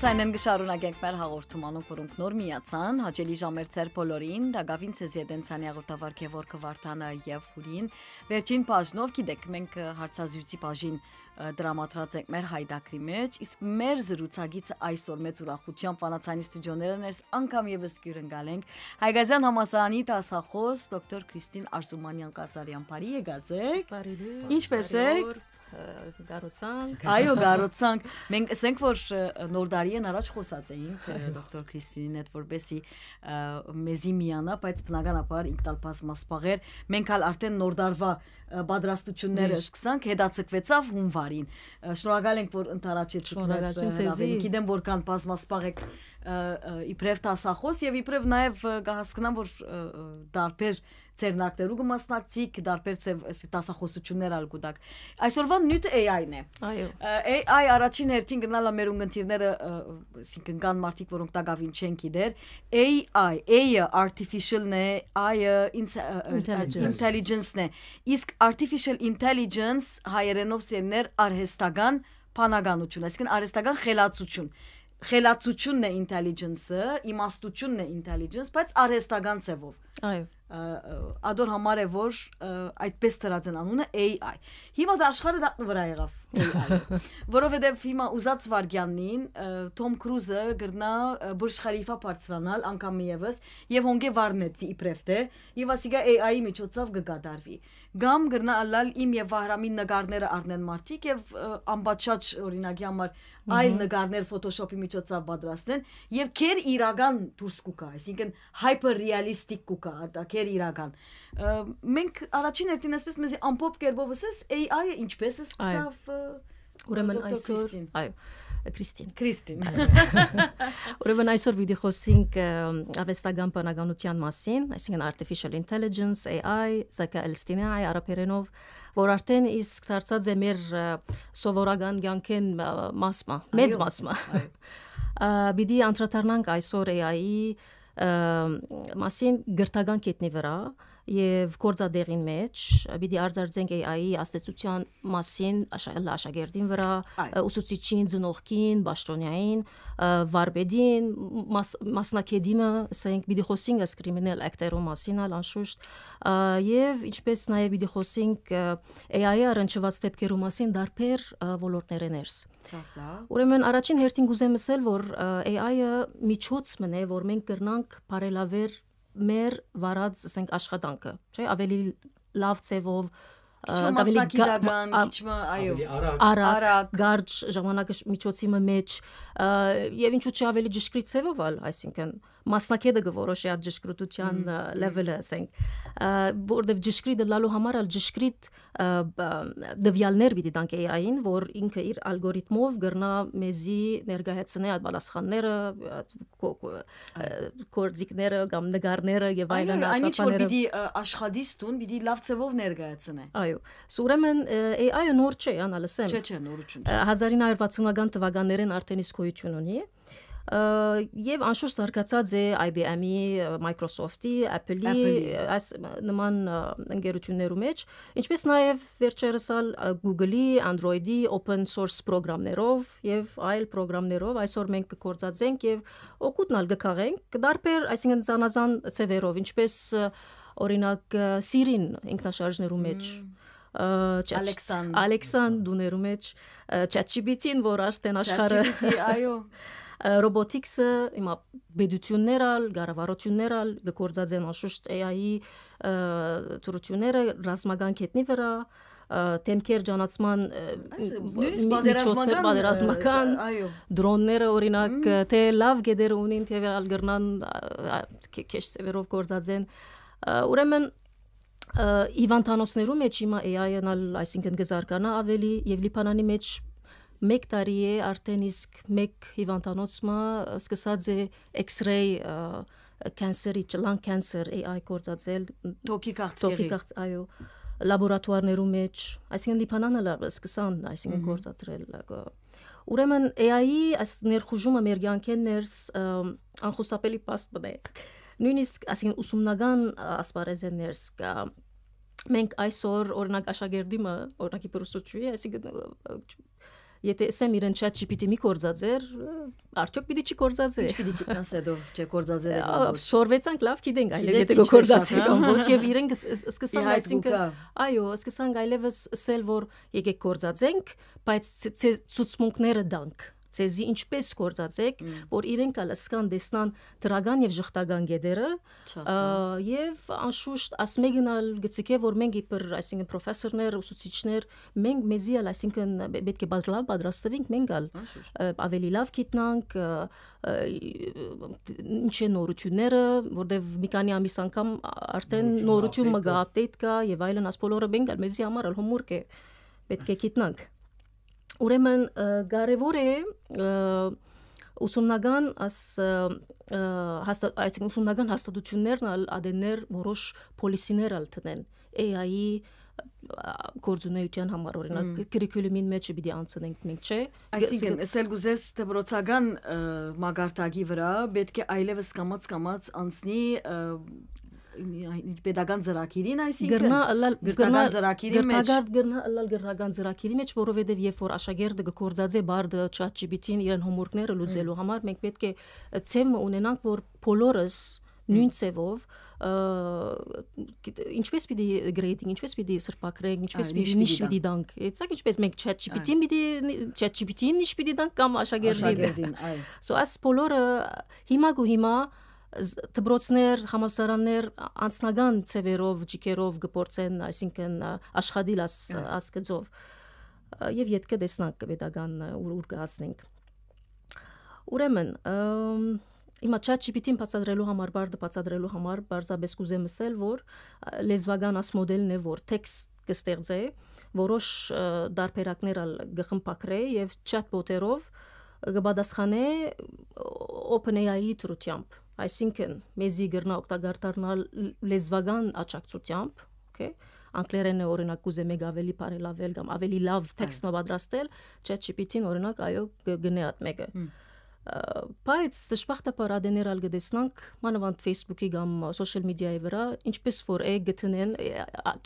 Այդ այնեն գշարունակենք մեր հաղորդումանում, որոնք նոր միացան, հաճելի ժամեր ծեր բոլորին, Դագավին Ցեզյեդենցանի հաղորդավար Գևորգ Վարդանը եւ Հուրին։ Վերջին բաժնով գիտեք, մենք հարցազրույցի բաժին դրամատրած ենք մեր հայդակրի մեջ, իսկ մեր զրուցակիցը այսօր մեծ ուրախությամբ վանացանի ստուդիոներներս անգամ եւս գյուրընկալ ենք Հայգազյան համասարանի տասախոս դոկտոր Քրիստին Արսումանյան Կասարյան բարի եկած եք։ Ինչպե՞ս եք գառոցանք։ Այո, գառոցանք։ Մենք ասենք որ նոր դարիեն առաջ խոսած էինք դոկտոր Քրիստինին հետ որբեսի մեզի միանա, բայց բնականաբար ինքնալպաս մասպաղեր։ Մենք հալ արդեն նոր դարվա պատրաստությունները սկսանք, հետացկվեցավ հունվարին։ Շնորհակալ ենք որ ընտարաչեցիք։ Գիտեմ որ կան բազմասպաղեք իբրև տասախոս եւ իբրև նաեւ կհասկնան որ դարբեր ձեռնարկներու կմասնակցիք, դարբեր ձև դասախոսություններ ալ գուտակ։ Այսօրվա նյութ AI-ն է։ Այո։ AI առաջին հերթին գնալա մեր ունգընտիրները, այսինքն կան մարդիկ, որոնք տակավին չեն գիտեր, AI, AI-ը artificial-ն է, I-ը intelligence-ն է։ Իսկ artificial intelligence հայերենով սերներ արհեստական փանագանություն, այսինքն արհեստական խելացություն խելացությունն է intelligence-ը, իմաստությունն է intelligence, բայց արհեստական ծևով։ Այո ադոր համար է որ այդպես դրած են անունը AI։ Հիմա դա աշխարհը դառնու վրա եղավ Որովհետև հիմա ուզած Վարգյանին Թոմ Քրուզը գրնա Բուրջ Խալիֆա բարձրանալ անգամ եւս եւ հոնգե վառնետվի իբրևտե եւ ասիգա AI-ի միջոցով կգադարվի։ Գամ գրնա ալալ իմ եւ Վահրամի նկարները առնեն մարդիկ եւ ամբաչաչ օրինակի համար այլ նկարներ Photoshop-ի միջոցով պատրաստեն եւ քեր իրական դուրս կուկա, այսինքն hyper realistic կուկա, հա, դա քեր իրական մենք առաջին հերթին այսպես մեզ ամփոփ կերպով ասես AI-ը ինչպես է սկսավ ուրեմն այսօր այո Քրիստին Քրիստին Ուրեմն այսօր վիդեոխոսինք արվեստական բանականության մասին, այսինքն artificial intelligence, AI, զակա էլստինայի արաբերենով որ արդեն իսկ դարձած է մեր սովորական ցանկեն մասը, մեծ մասը։ Բիդի անդրադառնանք այսօր AI-ի մասին գրթական կետնի վրա, եւ գործադեղին մեջ պիտի արձարձենք AI-ի աստեցության մասին աշակերտին վրա, ուսուցիչին, ծնողքին, պաշտոնյային, վարպետին, մասնակիցին, ասենք պիտի խոսենք այս կրիմինալ ակտերո մասին, ալ անշուշտ եւ ինչպես նաեւ պիտի խոսենք AI-ի առնչված դեպքերու մասին դարբեր ոլորտները ներս։ Ուրեմն առաջին հերթին գուզեմ ասել, որ AI-ը միջոց մնե, որ մենք կրնանք բարելավեր մեր վարած, ասենք, աշխատանքը, չէ՞, ավելի լավ ծևով ավելի գիտական, քիչ այո, արագ, գարջ ժամանակի միջոցի մեջ եւ ինչու՞ չէ ավելի ճշգրիտ ծևով, այսինքն մասնակետը գորոշի այդ ճշգրտության լեվելը, ասենք, որովհետև ճշգրիտը լալու համար ալ ճշգրիտ դվյալներ պիտի տանք AI-ին, որ ինքը իր ալգորիթմով գրնա մեզի ներկայացնե այդ բալասխանները, կորձիկները կամ նկարները եւ այլն ապակաները։ Այնինչ որ պիտի աշխատիստուն պիտի լավ ծավով ներկայացնե։ Այո, ուրեմն AI-ը նոր չէ, անալսեմ։ Չէ, չէ, նորություն չէ։ 1960-ական թվականներին արդեն իսկ գոյություն ունի եւ անշուշտ զարգացած է IBM-ի, Microsoft-ի, Apple-ի այս նման ընկերություններու մեջ, ինչպես նաեւ վերջերս ալ Google-ի, Android-ի open source պրոգրամներով եւ այլ պրոգրամներով այսօր մենք կգործածենք եւ օգուտնալ կքաղենք, կդարբեր, այսինքն ցանազան ծևերով, ինչպես օրինակ Siri-ն ինքնաշարժներու մեջ Ալեքսան Ալեքսան դուներու մեջ ChatGPT-ն, որ արդեն աշխարհը ChatGPT, այո, ռոբոտիկսը հիմա բեդություններ ալ, գարավարություններ ալ գործած են անշուշտ AI-ի ծրությունները ռազմական կետնի վրա թեմքեր ճանաչման նույնիսկ պատերազմական պատերազմական այո դրոնները օրինակ թե լավ գեդեր ունին թե ալգրնան քեշ սևերով գործած են ուրեմն իվանտանոսներում մեջ հիմա AI-ն այսինքն գզարկանա ավելի եւ լիբանանի մեջ մեկ տարի է արդեն իսկ մեկ հիվանդանոցը սկսած է X-ray cancer-ի lung cancer AI կորցածել թոքի կաղցկեղի թոքի կաղց այո լաբորատուարներում մեջ այսինքն լիփանանը լավ սկսան այսինքն կորցածրել ուրեմն AI-ի այս ներխուժումը մեր յանքեն ներս անխուսափելի պաստ բնե նույնիսկ այսինքն ուսումնական ասպարեզներս կա մենք այսօր օրինակ աշակերտիմը օրինակի բրուսուցուի այսինքն եթե ասեմ իրեն chat GPT մի կորզածեր, արդյոք պիտի չի կորզածեր։ Ինչ պիտի գտնաս այդո, չէ կորզածերը։ Շորվեցանք լավ գիտենք, այլ եթե կորզացեք, ոչ եւ իրենք սկսան այսինքն, այո, սկսան այլևս ասել, որ եկեք կորզածենք, բայց ցուցմունքները դանք ցեզի ինչպես գործածեք, որ իրենք ալսկան դեսնան դրական եւ շղթական գեդերը եւ անշուշտ ասմեգնալ գծիկե որ մենք իբր այսինքն պրոֆեսորներ, ուսուցիչներ, մենք մեզի ալ այսինքն պետք է բաժլավ պատրաստվենք մենք ալ ավելի լավ գիտնանք ինչ է նորությունները, որտեվ մի քանի ամիս անգամ արդեն նորություն մը գա update կա եւ այլն, ասպոլորը մենք ալ մեզի համար ալ հոմուրկ է պետք է գիտնանք Ուրեմն կարևոր է ուսումնական աս այսինքն ուսումնական հաստատություններն ալ ադեններ որոշ պոլիսիներ ալ տնեն AI-ի գործունեության համար օրինակ քրիկուլումին մեջը պիտի անցնենք մենք չէ այսինքն սել գուզես դպրոցական մագարտագի վրա պետք է այլևս կամած կամած անցնի pedagogan ծրագիրին, այսինքն գրնա գրնա ծրագիրի մեջ գրնա լալ գրնական ծրագիրի մեջ, որովհետև երբ որ աշակերտը գործածե բարդը ChatGPT-ին իրեն հոմորկները լուծելու համար մենք պետք է ցեմ ունենանք, որ բոլորս նույն ցևով ինչպես պիտի գրեյտինգ, ինչպես պիտի սրբակրենք, ինչպես պիտի դանք։ Այցակ ինչպես մենք ChatGPT-ին պիտի ChatGPT-ին ինչ պիտի դանք կամ աշակերտին։ So as բոլորը հիմա գու հիմա դպրոցներ, համալսարաններ անձնական ծևերով, ջիկերով գործեն, այսինքն աշխատիլ աս ասկծով եւ յետքը դեսնանք պետական ուր գացնենք։ Ուրեմն, Հիմա ChatGPT-ին բացադրելու համար, բարդը բացադրելու համար բարձաբես կուզեմ ասել, որ լեզվական աս մոդելն է, որ տեքստ կստեղծե, որոշ դարբերակներ ալ գխմփակրե եւ chatbot-երով կբադասխանե OpenAI-ի դրությամբ այսինքն մեզի գրնա օգտակար դառնալ լեզվական աճակցությամբ, okay, անգլերենը օրինակ կուզեմ եկ ավելի բարելավել կամ ավելի լավ տեքստ նոբադրաստել, ChatGPT-ին օրինակ այո գնե այդ մեկը։ Բայց դժբախտաբար ադեներալ գտեսնանք մանավանդ Facebook-ի կամ social media-ի վրա, ինչպես որ է գտնեն,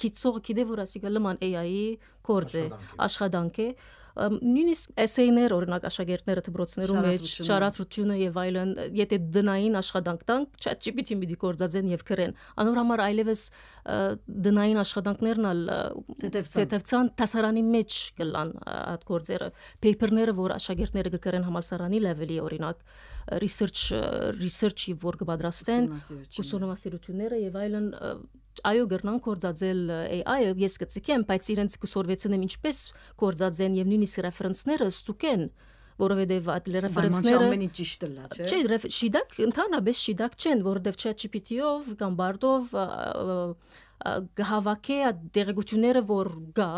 քիծող գիտե որ ասիկա լման AI-ի կորձ է, աշխատանք է, աշխատանք է նույնիսկ էսեյներ օրինակ աշակերտները դպրոցներում մեջ շարադրությունը եւ այլն եթե դնային աշխատանք տան ChatGPT-ին մի գործածեն եւ գրեն անոր համար այլևս դնային աշխատանքներն ալ թեթևցան դասարանի մեջ գլան այդ գործերը paper-ները որ աշակերտները գրեն համալսարանի level-ի օրինակ research research-ի որ կպատրաստեն ուսումնասիրությունները եւ այլն այո գրնան կորձածել AI-ը ես գծիկեմ, բայց իրենց կսորվեցնեմ ինչպես կորձածեն եւ նույնիսկ ռեֆերենսները ստուկեն որովհետև այդ ռեֆերենսները ամեն ինչ ճիշտ լա, չէ՞։ Չէ, շիդակ ընդհանրապես շիդակ չեն, որովհետև ChatGPT-ով կամ Bard-ով գհավաքե այդ դերակցությունները որ գա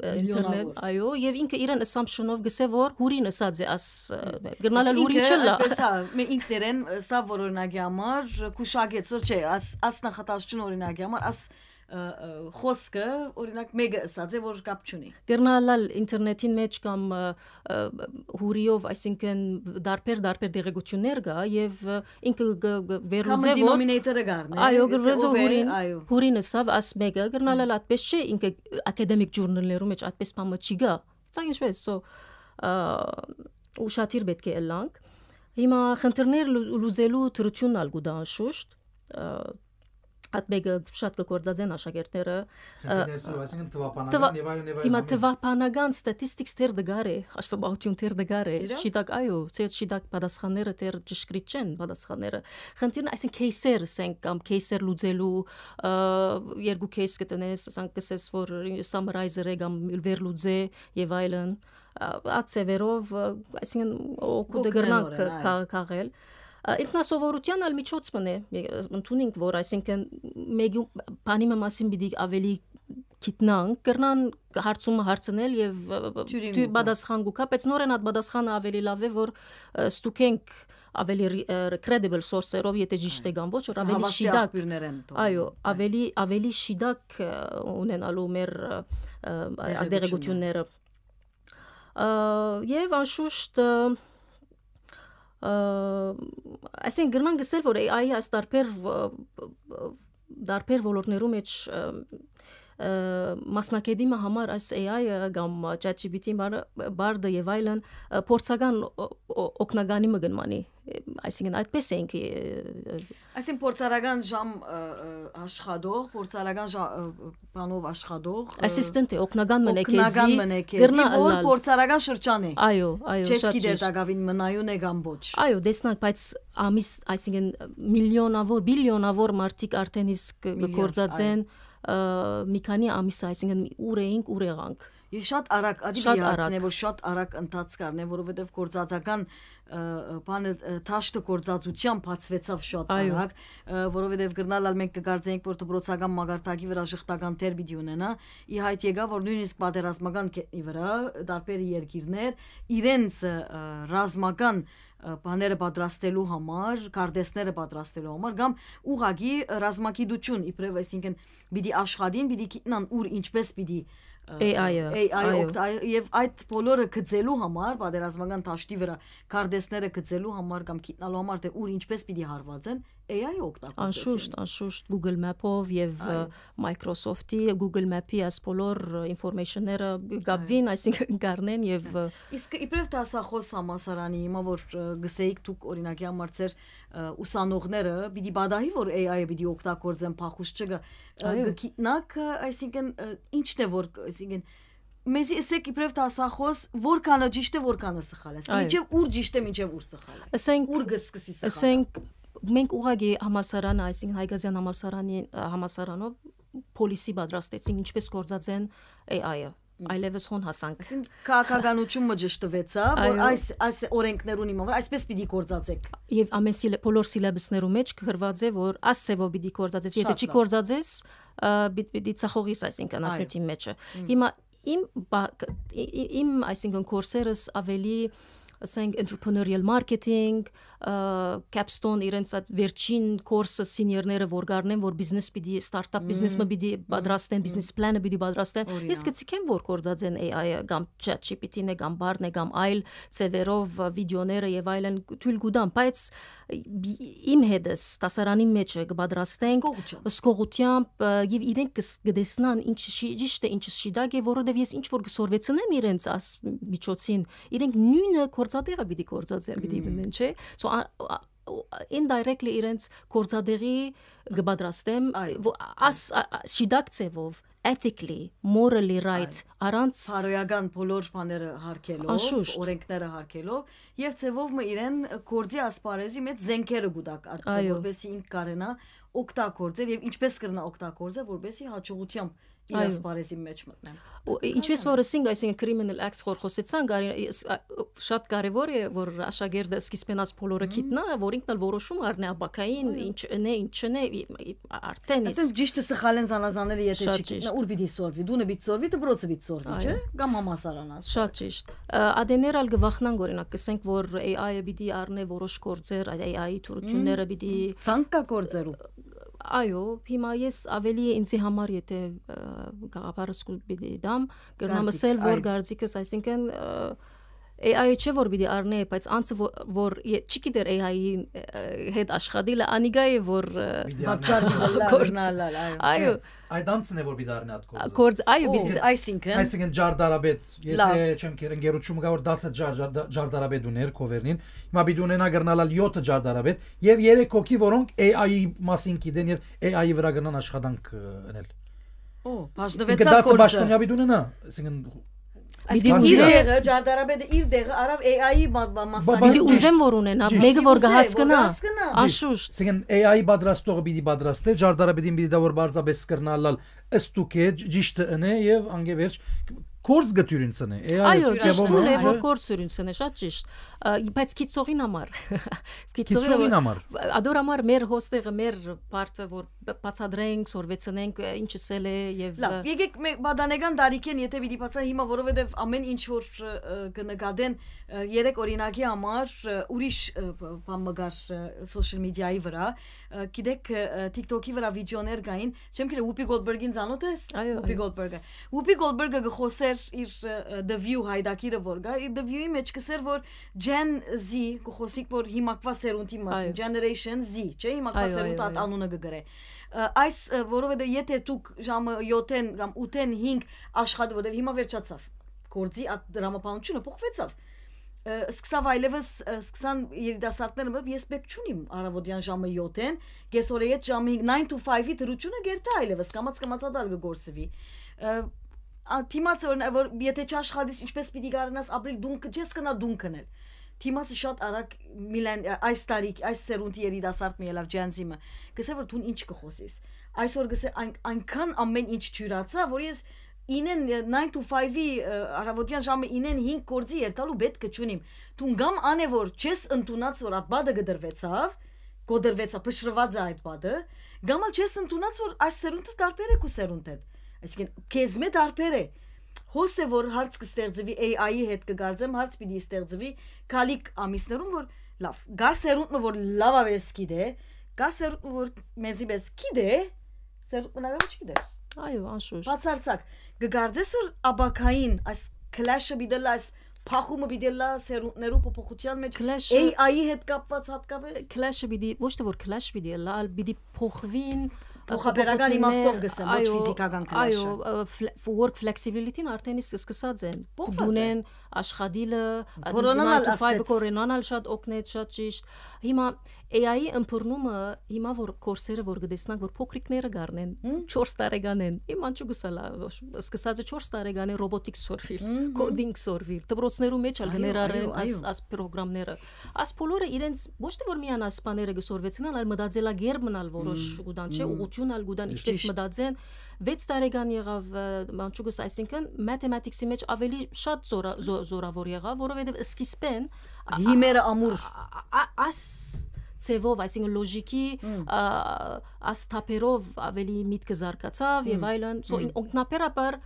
ինտերնետ, այո, եւ ինքը իրեն assumption-ով գսե որ հուրին ասած է աս գրնալը հուրին չլա։ Այնպես է, հա, մե ինքներեն սա որ օրինակի համար կուշագեց, որ չէ, աս աս նախատասություն օրինակի համար, աս խոսքը, օրինակ մեկը ասած է, որ կապ չունի։ Գերնալալ ինտերնետին մեջ կամ հուրիով, այսինքն դարբեր-դարբեր դերեկություններ կա եւ ինքը վերուզե որ դինոմինատորը գարնե։ Այո, գրվեզով հուրին, հուրինը սավ աս մեկը գերնալալ այդպես չէ, ինքը ակադեմիկ ջուրնալներում մեջ այդպես բամը չի գա։ Ցանկիշպես, so ուշադիր պետք է ելանք։ Հիմա խնդիրներ լուզելու թրությունն ալ գուտան շուշտ Ատբեգը շատ կգործածեն աշակերտները։ Այսինքն թվականական եւ այլն եւ այլն։ Հիմա թվականական ստատիստիկս դեր դգարի, հաշվապահություն դեր դգարի։ Շիտակ այո, ցեց շիտակ պատասխանները դեր ճշգրիտ չեն պատասխանները։ Խնդիրն այսինքն кейսեր ասենք կամ кейսեր լուծելու երկու кейս կտնես, ասենք կսես որ summarizer-ը կամ վերլուծե եւ այլն։ Ացևերով, այսինքն օգուտ դգրնանք քաղել։ կա, Ինքնասովորության ալ միջոցն է, ընդունենք, որ այսինքն մեգի բանի մասին պիտի ավելի գիտնանք, կրնան հարցումը հարցնել եւ դու պատասխան գուքա, բայց նորենատ պատասխանը ավելի լավ է, որ ստուքենք ավելի credible source-երով եթե ճիշտ է գամ ոչ որ ավելի շիդակ այո ավելի ավելի շիդակ ունենալու մեր ադերեգությունները եւ անշուշտ այսինքն գրման գսել որ AI-ը այս տարբեր տարբեր ոլորտներում մեջ մասնակեդիմը համար այս AI-ը կամ ChatGPT-ի բարդը եւ այլն փորձական օկնագանի մը գնմանի այսինքն այդպես էինք այսինքն փորձարական ժամ աշխատող փորձարական բանով աշխատող ասիստենտի օկնական մնեկեզի գրնա որ փորձարական շրջան է այո այո չես գիտեր դակավին մնայուն է կամ ոչ այո դեսնանք բայց ամիս այսինքն միլիոնավոր բիլիոնավոր մարդիկ արդեն իսկ գործած են այո մի քանի ամիս, այսինքն ուր էինք, ուր եղանք։ Եվ շատ արագ, ադիպի հարցն է, որ շատ արագ ընթաց կառնե, որովհետև գործածական բանը ճաշտը գործածությամբ բացվեցավ շատ արագ, որովհետև գրնալալ մենք կգարձենք, որ դպրոցական մագարտակի վրա շղթական տեր պիտի ունենա։ Ի հայտ եկա, որ նույնիսկ պատերազմական կետի վրա տարբեր երկիրներ իրենց ռազմական բաները պատրաստելու համար, կարդեսները պատրաստելու համար կամ ուղագի ռազմագիտություն իբրև այսինքն՝ պիտի աշխատին, պիտի գիտնան ուր ինչպես պիտի AI-ը, AI օգտայ եւ այդ բոլորը գծելու համար, պատերազմական դաշտի վրա կարդեսները գծելու համար կամ գիտնալու համար թե ուր ինչպես պիտի հարվածեն, AI-ը օգտագործեցին։ Անշուշտ, անշուշտ Google Map-ով եւ Microsoft-ի Google Map-ի աս բոլոր information-ները գավին, այսինքն գառնեն եւ Իսկ իբրև դասախոս համասարանի հիմա որ գսեիք դուք օրինակի համար ծեր ուսանողները պիտի բադահի որ AI-ը պիտի օգտագործեն փախուշ չգա գնակ, այսինքն ի՞նչն է որ այսինքն մեզի էսեք իբրև տասախոս որքանը ճիշտ է որքանը սխալ է։ Միջև ուր ճիշտ է, միջև ուր սխալ է։ Ասենք ուր գսկսի սխալ։ Ասենք մենք ուղղակի համալսարանը, այսինքն Հայգազյան համալսարանի համալսարանով պոլիսի պատրաստեցինք, ինչպես գործած են AI-ը այլևս հոն հասանք։ Այսինքն քաղաքականությունը ճշտվեցավ, որ այս այս օրենքներուն իմով, այսպես պիտի գործածեք։ Եվ ամեն սիլ բոլոր սիլաբուսներու մեջ գրված է, որ ասեվո պիտի գործածես, եթե չի գործածես, պիտի ցախողիս, այսինքն ասնուտի մեջը։ Հիմա իմ իմ այսինքն կորսերս ավելի ասենք entrepreneurial marketing, capstone իրենց այդ վերջին կորսը սինիորները որ գարնեն, որ բիզնես պիտի ստարտափ բիզնեսը պիտի պատրաստեն, բիզնես պլանը պիտի պատրաստեն։ Ես գցիկեմ որ կորձած են AI-ը կամ ChatGPT-ն է կամ Bard-ն է կամ այլ ծևերով վիդեոները եւ այլն թույլ գուդան, բայց իմ հետս տասարանի մեջ կպատրաստենք սկողությամբ եւ իրենք կդեսնան ինչ ճիշտ է, ինչ շիդակ է, որովհետեւ ես ինչ որ գսորվեցնեմ իրենց աս միջոցին, իրենք նույնը կոր գործադեղը պիտի գործածի, պիտի մեն, չէ։ So indirectly իրենց գործադեղի գբադրաստեմ, աս շիդակ ծևով ethically, morally right առանց հարոյական բոլոր բաները հարկելով, օրենքները հարկելով եւ ծևովը իրեն գործի ասպարեզի մեջ զենքերը գուտակած, որովհետեւ ինք կարենա օգտագործել եւ ինչպես կրնա օգտագործել, որովհետեւ հաջողությամբ իր ասպարեզի մեջ մտնեմ։ Ինչպես որ ասինք, այսինքն criminal acts խորխոսեցան, շատ կարևոր է որ աշակերտը սկիզբենաց բոլորը գիտնա, որ ինքն էլ որոշում առնի աբակային, ինչն է, ինչն է, արդեն իսկ։ Այդպես ճիշտը սխալեն զանազանել եթե չգիտնա, ուր պիտի սորվի, դունը պիտի սորվի, դրոցը պիտի սորվիճը կամ համասարան ասած։ Շատ ճիշտ։ Ադեներալ գվախնան օրինակ կսենք որ AI-ը պիտի առնե որոշ գործեր, AI-ի թուրքունները պիտի ցանկագործերու այո հիմա ես ավելի է ինձի համար եթե գաղափարս կուպի դամ կրնամսել որ գործիքս այսինքն AI-ը չէ որ պիտի առնե, բայց անցը որ չգիտեր AI-ի հետ աշխատելը, անիգայի որ բաճարնալալ, այո։ Այդ անցն է որ պիտի առնի այդ գործը։ Գործ, այո, այսինքն Այսինքն ջարդարաբեդ, եթե չեմ քեր ընկերությունը գա որ 10 ջարդարաբեդ ուներ կովերնին, հիմա պիտի ունենա գրնալալ 7 ջարդարաբեդ եւ 3 հոգի որոնք AI-ի մասին գիտեն եւ AI-ի վրա գնան աշխատանք անել։ Օ, բաժնվեցա գործը։ Գտածը բաշխունյա պիտի ունենա, այսինքն Այսինքն իր դեղը ճարտարապետը իր դեղը արավ AI-ի մասնակցությունը։ Պիտի ուզեմ որ ունենա, մեկը որ գահասկնա։ Անշուշտ։ Այսինքն AI-ի պատրաստողը պիտի պատրաստե, ճարտարապետին պիտի դա որ բարձաբես կրնալալ ըստ ուքե ճիշտը ընե եւ անգևերջ կորս գտյուրին ցնե։ Այո, ճիշտ է, որ կորս ուրին ցնե, շատ ճիշտ։ Բայց քիծողին համար։ Քիծողին համար։ Ադոր համար մեր հոստեղը, մեր բարձը, որ բացադրենք, սորվեցնենք, ինչս էլ է եւ Լավ, եկեք մենք բադանեգան դարիքեն, եթե մի դիպացա հիմա, որովհետեւ ամեն ինչ որ կնկատեն երեք օրինակի համար ուրիշ բան մգար social media-ի վրա, գիտեք TikTok-ի վրա վիդեոներ գային, չեմ գիտե Ուպի Գոլդբերգին անոթ է Ուպի Գոլբերգը։ Ուպի Գոլբերգը գխոսեր իր The View հայդակիրը որ գա, The View-ի մեջ կսեր որ Gen Z գխոսիկ որ հիմակվա սերունդի մասին, Generation Z, չէ՞ հիմակվա սերունդ այդ անունը կգրե։ Այս որովհետեւ եթե դուք ժամը 7-ին կամ 8-ին 5 աշխատում, որովհետեւ հիմա վերջացավ գործի դրամապանությունը փոխվեցավ սկսավ այլևս սկսան երիտասարդները մը ես պետք չունիմ արավոտյան ժամը 7-ին, գեսօրը ետ ժամը 9 to 5-ի դրությունը գերտա այլևս կամած կամածադալ գործվի։ Թիմաց որ եթե չաշխատես ինչպես պիտի գարնաս ապրիլ դուն քես կնա դուն կնել։ Թիմացը շատ արագ միլեն այս տարի այս սերունդի երիտասարդ մի ելավ ջանզիմը։ Գսե որ դու ինչ կխոսես։ Այսօր գսե այնքան ամեն ինչ ճյուրացա, որ ես ինեն 9 to 5-ի առավոտյան ժամը ինեն 5 կորձի երթալու պետք չունիմ։ Դուն գամ անե որ չես ընդունած որ այդ բադը գդրվեցավ, գոդրվեցա, փշրված է այդ բադը, գամալ չես ընդունած որ այս սերունդս դարբեր է քու սերունդ հետ։ Այսինքն քեզ մե դարբեր է։ Հոսե որ հարց կստեղծվի AI-ի հետ կգարձեմ, հարց պիտի ստեղծվի քալիկ ամիսներում որ լավ, գա սերունդը որ լավ ավես գիտե, գա սերունդը որ մեզի բես գիտե, սերունդը լավ չի գիտե։ Այո, անշուշտ։ Բացարձակ գգարձես որ աբակային այս clash-ը բիդելաս փախումը բիդելաս ներու փոփոխության մեջ AI-ի հետ կապված հատկապես clash-ը բիդի ոչ թե որ clash բիդի լալ բիդի փոխվին փոխաբերական իմաստով գսեմ ոչ ֆիզիկական clash-ը։ Այո, work flexibility-ն արդեն իսկ սկսած են։ Դունեն աշխատիլը, կորոնանալ ասած կորոնանալ շատ օգնեց շատ ճիշտ։ Հիմա AI-ի ըմբռնումը հիմա որ կորսերը որ գտեսնանք որ փոքրիկները գառնեն 4 տարեկանեն իմ անջուգսալա սկսած 4 տարեկանի ռոբոտիկ սորվիլ կոդինգ սորվիլ դպրոցներու մեջ ալ գներարեն այս այս պրոգրամները աս բոլորը իրենց ոչ թե որ միան ասպաները գսորվեցին այլ մտածելա գերմնալ որոշ գուդան չէ ուղղություն ալ գուդան ինչպես մտածեն 6 տարեկան եղավ մանչուկս, այսինքն մաթեմատիկսի մեջ ավելի շատ զորավոր եղավ, որովհետև սկիզբեն հիմերը ամուր աս ցևով, այսինքն լոժիկի աստապերով ավելի միտքը զարգացավ եւ այլն։ So օգնապերաբար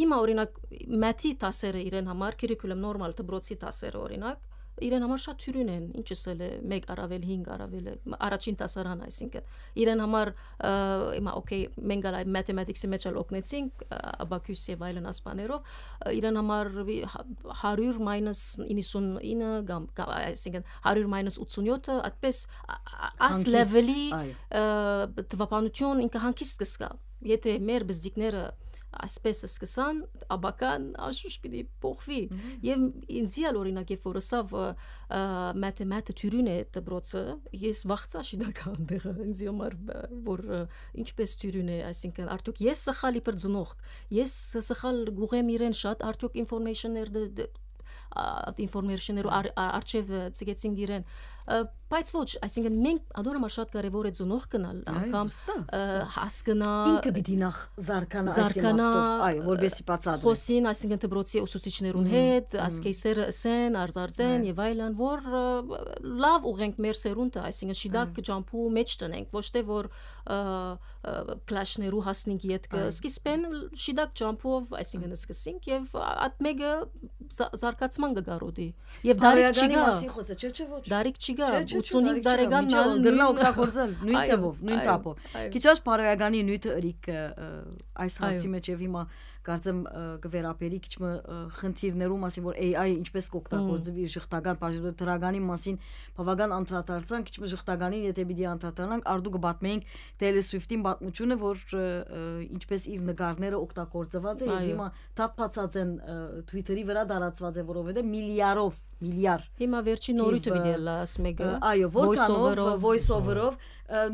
հիմա օրինակ մաթի տասերը իրեն համար քրիկուլում նորմալ դբրոցի տասերը օրինակ իրեն համար շատ թյուրին են, ինչս էլ է 1 առավել 5 առավել է, առաջին տասարան, այսինքն իրեն համար հիմա օքեյ մենք գալ այդ մաթեմատիկսի մեջ էլ օգնեցինք աբակյուս եւ այլն ասպաներով, իրեն համար 100-99 կամ այսինքն 100-87-ը այդպես աս լեվելի տվապանություն ինքը հանգիստ կսկա։ Եթե մեր բզդիկները այսպես սկսան աբական աշուշ պիտի փոխվի եւ ինձ իալ օրինակ երբ որ սավ մաթեմատիկ թյուրին է դբրոցը ես վախծա շիդակա այնտեղ ինձ համար որ ինչպես թյուրին է այսինքն արդյոք ես սխալի բր ծնող ես սխալ գուղեմ իրեն շատ արդյոք information-ներ information-ներ արչև ցգեցին իրեն բայց ոչ, այսինքն մենք անորոշ շատ կարևոր է ծնող գնալ, անգամ հասկանալ ինքը պիտի նախ զարկանա այս իմաստով, այո, որբեսի բացած։ Խոսին, այսինքն դպրոցի ուսուցիչներուն հետ, ասկեյսերը սեն, արձարձեն եւ այլն, որ լավ ուղենք մեր սերունդը, այսինքն շիդակ ջամփու մեջ տնենք, ոչ թե որ կլաշներու հասնենք յետքը, սկիզբեն շիդակ ջամփով, այսինքն սկսենք եւ այդ մեկը զարգացման գարոդի։ Եվ դարիք չի գա։ Դարիք չգա 85 տարեկան նա գրնա օգտագործել նույն ցևով, նույն տապով։ Քիչ աշ բարոյականի նույն ռիկ այս հարցի մեջ եւ հիմա կարծեմ կվերապերի քիչ մը խնդիրներու մասին, որ AI-ը ինչպես կօգտագործվի շղթական բաժնետրականի մասին բավական անդրադարձան, քիչ մը շղթականին եթե պիտի անդրադառնանք, արդու կբատմենք Taylor Swift-ին պատմությունը, որ ինչպես իր նկարները օգտագործված է եւ հիմա թափածած են Twitter-ի վրա դարածված է, որովհետեւ միլիարդով միլիարդ։ Հիմա վերջին նորույթը դիտելա, ասում եք։ Այո, որքանով voice over-ով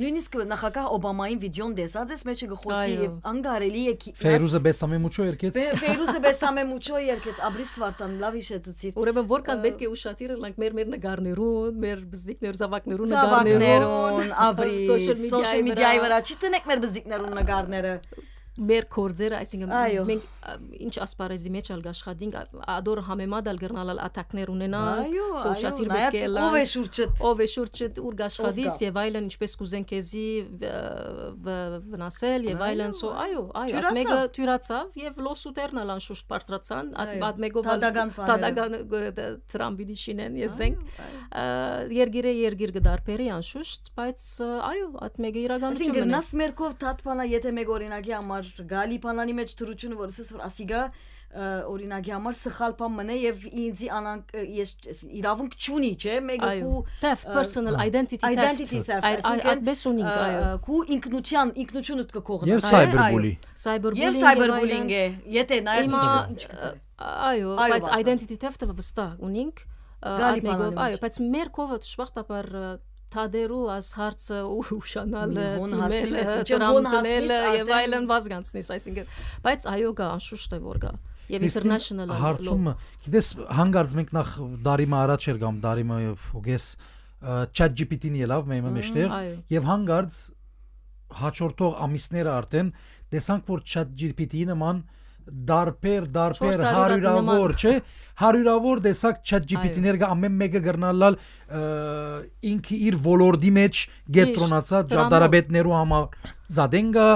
նույնիսկ նախագահ Օբամային վիդեոն դեսած ես մեջը գխոսի եւ անգարելի է Ֆերուզը Բեսամեմուչո երկեց։ Ֆերուզը Բեսամեմուչո երկեց, ապրի սվարտան լավ իշեցուցի։ Ուրեմն որքան պետք է ուշացիր լանք մեր մեր նկարներուն, մեր բզիկներու զավակներու նկարներուն, ապրի social media-ի վրա չի տնեք մեր բզիկներուն նկարները մեր կորձերը, այսինքն մենք ինչ ասպարեզի մեջ ալ աշխատինք, ադոր համեմադալ գրնալալ ատակներ ունենա, սոշատիր մեկելա։ Ով է շուրջը, ով է շուրջը ուր աշխատիս եւ այլն, ինչպես կուզեն քեզի վնասել եւ այլն, սո այո, այո, այդ մեկը թյուրացավ եւ լոսուտերն ալ անշուշտ բարձրացան, այդ մեկով տադագան տրամբի դիշինեն եսենք։ Երգիրը երգիր գդարբերի անշուշտ, բայց այո, այդ մեկը իրականություն ունի։ Այսինքն գնաս մերքով թատփանա, եթե մեկ օրինակի համար համար գալի բանանի մեջ դրությունը որ ասես որ ասիգա օրինակի համար սխալ բան մնա եւ ինձի անան ես իրավունք չունի չէ մեկը քու theft personal identity theft identity theft այդպես ունի այո քու ինքնության ինքնությունը կկողնա եւ cyberbully cyberbullying եւ cyberbullying է եթե նայեք այո բայց identity theft-ը վստահ ունենք Գալի բանով այո բայց մեր կողը շուտապար թադերու աս հարցը ուշանալը, դիմելը, տրամտնելը եւ այլն վազգանցնես, այսինքն բայց այո գա անշուշտ է որ գա եւ international հարցումը գիտես հանգարց մենք նախ դարիմա առաջ էր գամ դարիմա եւ գես chat GPT-ն ելավ մեր մեջտեղ եւ հանգարց հաջորդող ամիսները արդեն տեսանք որ chat GPT-ի նման դարբեր դարբեր հարյուրավոր, չէ՞, հարյուրավոր տեսակ ChatGPT-ներ կա ամեն մեկը գրնալալ ինքի իր ոլորտի մեջ գետրոնացած ճարտարապետներու համար զադենգա,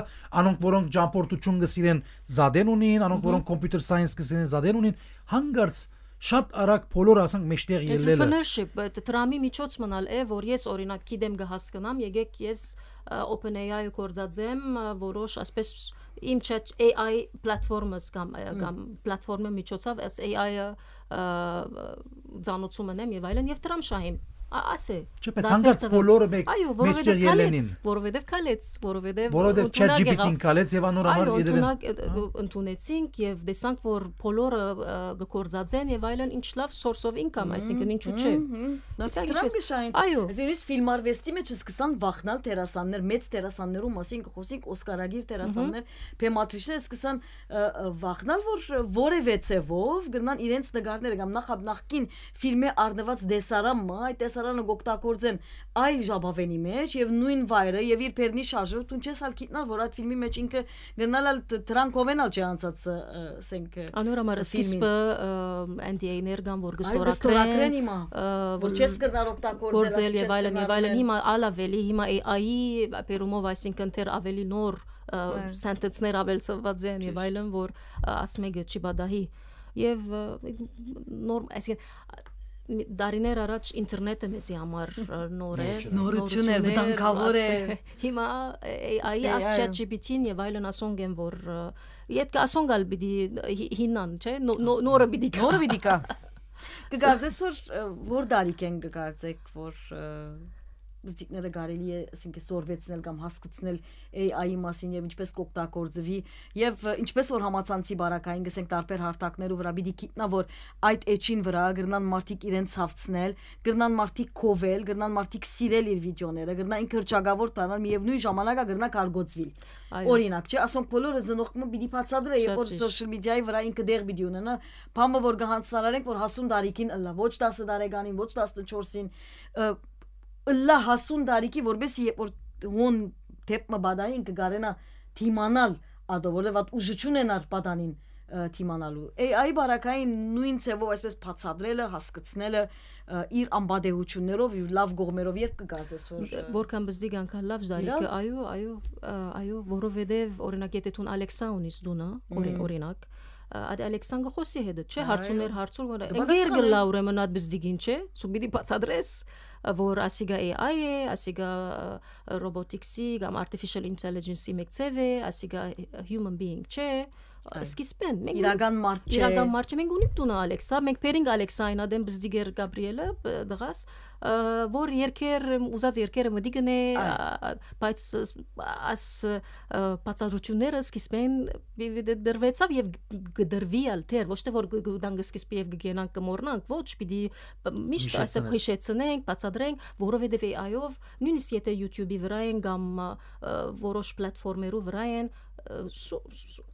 անոնք որոնք ճամփորդություն կսիրեն զադեն ունին, անոնք որոնք computer science կսիրեն զադեն ունին, հանգարց շատ արագ բոլոր ասենք մեջտեղ ելնելը։ Entrepreneurship, դրամի միջոց մնալ է, որ ես օրինակ գիտեմ կհասկանամ, եկեք ես OpenAI-ը կորցածեմ որոշ, ասպես իմ չէ AI պլատֆորմը կամ կամ պլատֆորմը միջոցով այս AI-ը ծանոցում ունեմ եւ այլն եւ դրամ շահիմ ասե չպես հանգարց բոլորը մեկ մեջը ելենին որովհետև քալեց որովհետև որովհետև ChatGPT-ին քալեց եւ անոր համար երևեն հա։ ընդունեցինք եւ տեսանք որ բոլորը գործածեն եւ այլն ինչ լավ source of income այսինքն ինչու՞ չէ այո զինիս ֆիլմարվեստի մեջ սկսան վախնալ դերասաններ մեծ դերասաններու մասին խոսենք օսկարագիր դերասաններ բեմադրիչները սկսան վախնալ որ որևէ ցեվով գնան իրենց նկարները կամ նախ նախքին ֆիլմի արնված դեսարամը այդ դես դասարանը գօգտագործեմ այլ ժաբավենի մեջ եւ նույն վայրը եւ իր բերնի շարժը դու չես ալ գիտնալ որ այդ ֆիլմի մեջ ինքը գնալալ դրանք ովենալ չի անցած ասենք անորամար սկիզբը NDA-ներ կան որ գստորակրեն հիմա որ չես կրնալ օգտագործել եւ այլն եւ այլն հիմա ալ ավելի հիմա AI բերումով այսինքն դեռ ավելի նոր սենտենսներ ավելացված են եւ այլն որ ասում եք չի բադահի եւ նորմ այսինքն դարիներ առաջ ինտերնետը մեզի համար նոր է, նորություն էր, վտանգավոր է։ Հիմա AI-ի ChatGPT-ն եւ այլն ասոնք են որ իդկա ասոնգալ բիդի հիննան, չէ՞, նորը բիդի կա։ Նորը բիդի կա։ Կգարձես որ որ դալիք են կգարձեք որ զդիկները կարելի է ասենք սորվեցնել կամ հասկացնել AI-ի մասին եւ ինչպես կօգտագործվի եւ ինչպես որ համացանցի բարակային գսենք տարբեր հարթակներ ու վրա պիտի գիտնա որ այդ էջին վրա գրնան մարդիկ իրենց հավցնել գրնան մարդիկ կովել գրնան մարդիկ սիրել իր վիդեոները գրնա ինքը հրճակավոր տանան միևնույն ժամանակա գրնա կարգոցվիլ օրինակ չէ ասոնք բոլորը զնողումը պիտի բացադրե եւ որ social media-ի վրա ինքը դեղ պիտի ունենա բամը որ գահանցնարենք որ հասուն տարիքին լա ոչ 10 տարեկանին ոչ 14-ին ըլլա հասուն դարիքի որբեսի երբ որ հոն դեպը բադային կգարենա թիմանալ ադո որովհետև այդ ուժը չունեն արպատանին թիմանալու։ Այ այ բարակային նույն ցևով այսպես փածադրելը, հասկացնելը իր ամբադեհություններով, իր լավ գողմերով երբ կգործես որ Որքան բզդի գանքա լավ ժարիկը, այո, այո, այո, որովհետև օրինակ եթե տուն Ալեքսա ունիս դունա, օրինակ այդ Ալեքսան գխոսի հետ չէ հարցումներ հարցուր որ դե ընկեր գլա ուրեմն այդ բզդիգին չէ, ցու պիտի բացադրես որ ASIGA AI է, ASIGA robotics-ի կամ artificial intelligence-ի մեկ ծև է, ASIGA human being չէ, սկիզբեն։ Մենք իրական մարդ չէ։ Իրական մարդ չէ։ Մենք ունենք տունը Ալեքսա, մենք բերենք Ալեքսային ադեմ բզդիգեր Գաբրիելը դղաս, որ երկեր ուզած երկերը մտի գնե, բայց աս բացառությունները սկիզբեն դրվեցավ եւ գդրվի ալտեր, ոչ թե որ դանգը սկիզբի եւ գգենան կմորնանք, ոչ պիտի միշտ այսպես հիշեցնենք, բացադրենք, որովհետեւ AI-ով նույնիսկ եթե YouTube-ի վրա են կամ որոշ պլատֆորմերով վրա են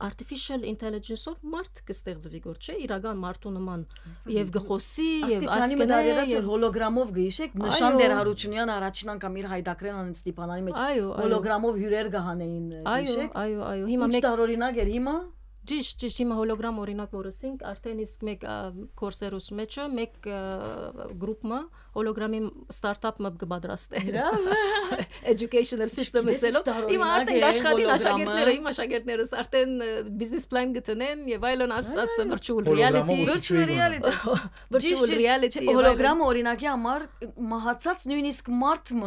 artificial intelligence-ով մարդ կստեղծվի գոր, չէ՞, իրական մարդու նման եւ գխոսի եւ ասկնա եւ հոլոգրամով գիշեք նշան դեր Հարությունյան առաջին անգամ իր հայդակրեն անց Ստեփանանի մեջ հոլոգրամով հյուրեր գահանեին գիշեք։ Այո, այո, այո, հիմա մեկ տարօրինակ էր հիմա Ճիշտ, ճիշտ, հիմա հոլոգրամ օրինակ որ ասենք, արդեն իսկ մեկ կորսերուս մեջը մեկ գրուպը հոլոգրամի ստարտափը կպատրաստե։ Educational system-ը սելով։ Հիմա արդեն աշխատին աշակերտները, հիմա աշակերտներս արդեն business plan գտնեն եւ այլն ասաս virtual reality, virtual reality, virtual reality։ Հոլոգրամը օրինակի համար մահացած նույնիսկ մարդը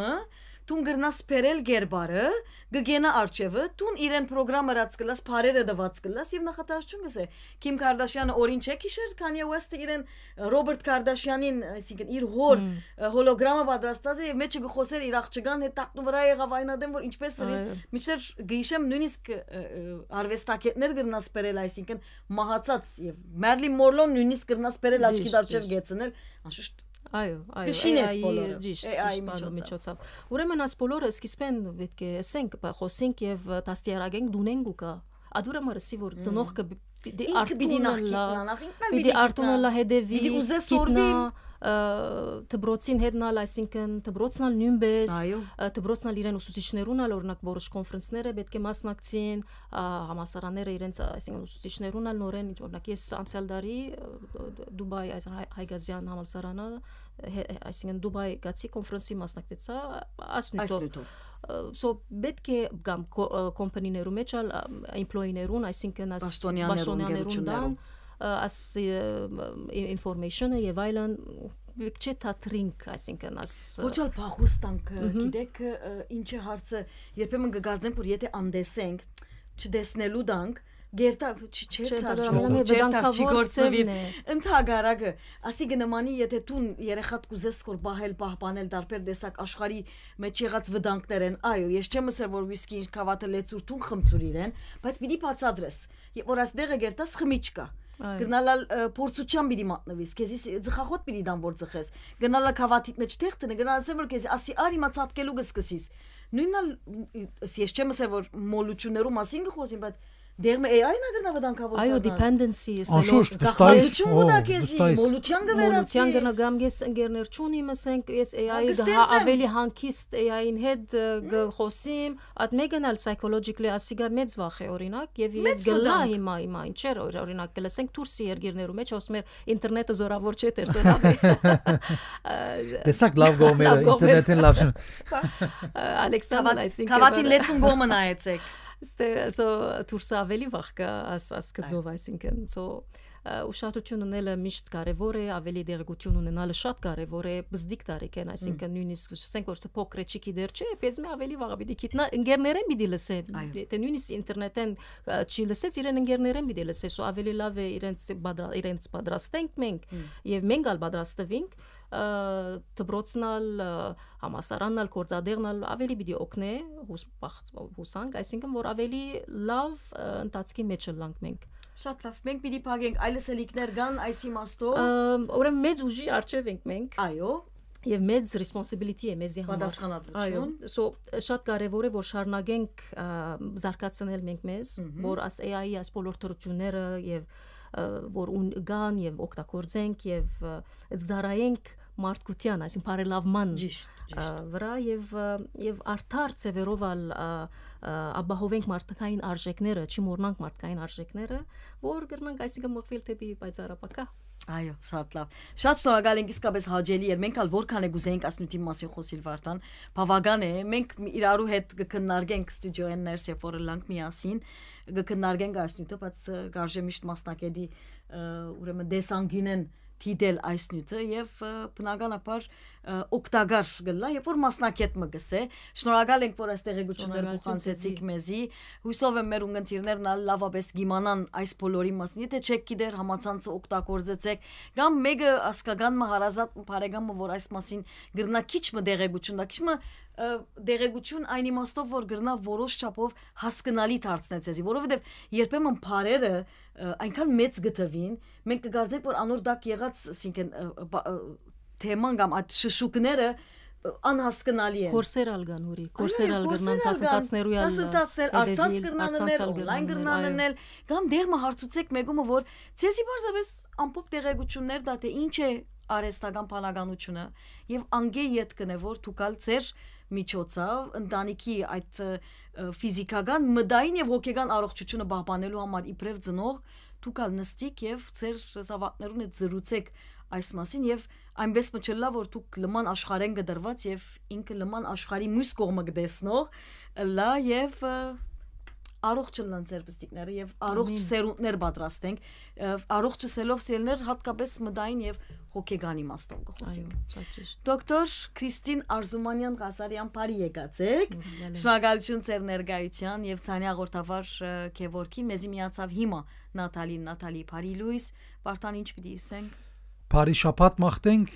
Տուն գրնաս սփերել գերբարը, գգենա արջևը, տուն իրեն պրոգրամ արած կլաս, բարերը դված կլաս եւ նախատարություն գսե։ Քիմ Կարդաշյանը օրին չէ քիշեր, քանի Ուեսթը իրեն Ռոբերտ Կարդաշյանին, այսինքն իր հոր հոլոգրամը պատրաստած էր եւ մեջը գխոսեր իր աղջկան հետ տակնու վրա եղավ այն ադեմ, որ ինչպես սրին, միջեր գիշեմ նույնիսկ արվեստակետներ գրնաս սփերել, այսինքն մահացած եւ Մերլին Մորլոն նույնիսկ գրնաս սփերել աչքի դարչև գեցնել, անշուշտ Այո, այո։ Կշինես բոլորը։ Ճիշտ, միջոցով։ Ուրեմն աս բոլորը սկիզբեն պետք է ասենք, խոսենք եւ դաստիարակենք դունենք ու կա։ Ադուրը մարսի որ ծնող կը դի դե արտունը լա։ Պիտի արտունը լա հետևի։ Պիտի ուզես որվի դբրոցին հետնալ, այսինքն դբրոցնալ նույնպես դբրոցնալ իրեն ուսուցիչներուն ալ օրինակ որոշ կոնֆերանսները պետք է մասնակցին, համասարանները իրենց այսինքն ուսուցիչներուն ալ նորեն օրինակ ես անցյալ դարի Դուբայ այս Հայգազյան համալսարանը այսինքն Դուբայ գացի կոնֆերանսի մասնակցեցա ասնույթով so պետք է գամ կոմպանիներու մեջ ալ employee-ներուն, այսինքն աս պաշտոնյաներուն դան աս information-ը եւ այլն չէ թաթրինք, այսինքն աս Ոչ ալ փախուստանք, գիտեք, ինչի հարցը երբեմն կգարձեմ, որ եթե անդեսենք, չդեսնելու դանք, գերտակ չերտարժում, չերտակ չի գործվի։ Ընթագարակը, ասի գնմանի եթե տուն երեխատ կուզես որ բահել, պահպանել դարբեր դեսակ աշխարի մեջ եղած վտանգներ են։ Այո, ես չեմ ասել որ վիսկի ինչ կավատը լեցուր տուն խմծուր իրեն, բայց պիտի բացադրես, որ այստեղ գերտաս խմիչ կա։ Գնալալ փորձության պիտի մատնվես, քեզի ծխախոտ պիտի դան որ ծխես։ Գնալալ խավաթիտ մեջ թեղտնը, գնալ ասեմ որ քեզի ասի արի մա ցածկելու գսկսիս։ Նույնն էլ ես չեմ ասել որ մոլուչուներու մասին գխոսին, բայց դերմ AI-ն է գրնավտանքավոր Այո, dependency է սա։ Անշուշտ, վստահություն մտա քեզի, մոլության գվերացի։ Մոլության գնագամ ես ընկերներ չունիմ, ասենք ես AI-ը ավելի հանկիստ AI-ին հետ խոսիմ, այդ մեկն էլ psychologically ասիգա մեծ վախ է օրինակ, եւ ես գլա հիմա հիմա ինչեր օրինակ գլասենք դուրսի երկիրներու մեջ, ասում եմ ինտերնետը զորավոր չէ դերսերավ։ Դեսակ լավ գոմերը ինտերնետին լավ շն։ Ալեքսանդր այսինքն Կավատին լեցուն գոմը նայեցեք so դուրս ավելի վաղ կա ասկծով, այսինքն so ուշադրություն ունելը միշտ կարևոր է, ավելի դերգություն ունենալը շատ կարևոր է, բզդիկ տարիքեն, այսինքն նույնիսկ ասենք որ փոքր չիքի դեր չէ, պես մի ավելի վաղ պիտի գիտնա, ընկերները պիտի լսե, թե նույնիսկ ինտերնետեն չի լսեց, իրեն ընկերները պիտի լսե, so ավելի լավ է իրենց իրենց պատրաստենք մենք եւ մենք ալ պատրաստվենք դբրոցնալ համասարաննալ կորցադեղնալ ավելի պիտի օգնե հուսանք այսինքն որ ավելի լավ ընթացքի մեջ լանք մենք Շատ լավ։ Մենք պիտի փակենք այլս ելիքներ կան այս իմաստով։ Ուրեմն մեծ ուժի արժև ենք մենք։ Այո, եւ մեծ responsibility է մեզի համար։ Պատասխանատվություն։ Այո, so շատ կարեւոր է որ շարունակենք զարգացնել մենք մեզ, որ աս AI-ի աս բոլոր թրությունները եւ որ ուն գան եւ օգտագործենք եւ զարայենք մարդկության, այսինքն բարելավման վրա եւ եւ արդար ծևերով ալ ապահովենք մարդկային արժեքները, չի մոռնանք մարդկային արժեքները, որ գրնանք այսինքն մղվել դեպի պայծառապակա Այո, շատ լավ։ Շատ շնորհակալ ենք իսկապես հաջելի էր։ Մենք հալ որքան է գուզեինք ասնուտի մասին խոսիլ Վարդան։ Բավական է։ Մենք իրարու հետ կքննարկենք ստուդիոյեն ներս երբ որ լանք միասին կքննարկենք ասնուտը, բայց կարժե միշտ մասնակեդի ուրեմն դեսանգինեն դիտել այս նյութը եւ բնականաբար օկտագար գլա, երբ որ մասնակետ մգսե, շնորհակալ ենք, որ այստեղ եկուցներ փոխանցեցիք մեզի։ Հույսով եմ մեր ունգընտիրներն ալ լավապես գիմանան այս բոլորի մասին։ Եթե չեք գիտեր համացանցը օգտագործեցեք, կամ մեկը ասկական մահարազատ բարեկամը, որ այս մասին գրնա քիչ մը դեղեցություն, դա քիչ մը դեղեցություն այն իմաստով, որ գրնա որոշ չափով հասկանալի դարձնեց էսի, որովհետև երբեմն բարերը այնքան մեծ գտվին, մենք կգարձենք, որ անոր դակ եղած, ասինքն թեման կամ այդ շշուկները անհասկանալի են։ Կորսեր ալգան ուրի, կորսեր ալգրնան տասնտացներու ալ։ Տասնտացներ արցած կրնաններ, օնլայն կրնաններ, կամ դեղը հարցուցեք մեկումը, որ ցեզի բարձավես ամփոփ տեղեկություններ դա թե ինչ է արեստական բանականությունը եւ անգե յետ կնե որ դուքալ ծեր միջոցով ընտանիքի այդ ֆիզիկական, մտային եւ հոգեկան առողջությունը պահպանելու համար իբրև ծնող դուքալ նստիկ եւ ծեր սավատներուն է զրուցեք այս մասին եւ այնպես մտչելա որ դուք լման աշխարհեն գդրված եւ ինքը լման աշխարհի մյուս կողմը գտեսնող լա եւ առողջ լան ձեր բստիկները եւ առողջ սերունդներ պատրաստենք առողջ սելով սիրելներ հատկապես մտային եւ հոգեգան իմաստով կխոսենք դոկտոր Քրիստին Արզումանյան Ղազարյան բարի եկացեք շնորհակալություն ձեր ներկայության եւ ցանի հաղորդավար Քևորքին մեզի միացավ հիմա Նատալին Նատալի Փարիլուիս Պարտան ինչ պիտի ասենք Բարի շաբաթ մաղթենք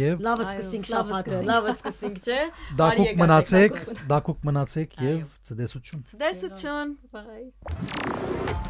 եւ Լավը սկսենք շաբաթը, լավը սկսենք, չէ։ Դակուկ մնացեք, դակուկ մնացեք եւ ցտեսություն։ Ցտեսություն։ Բարի։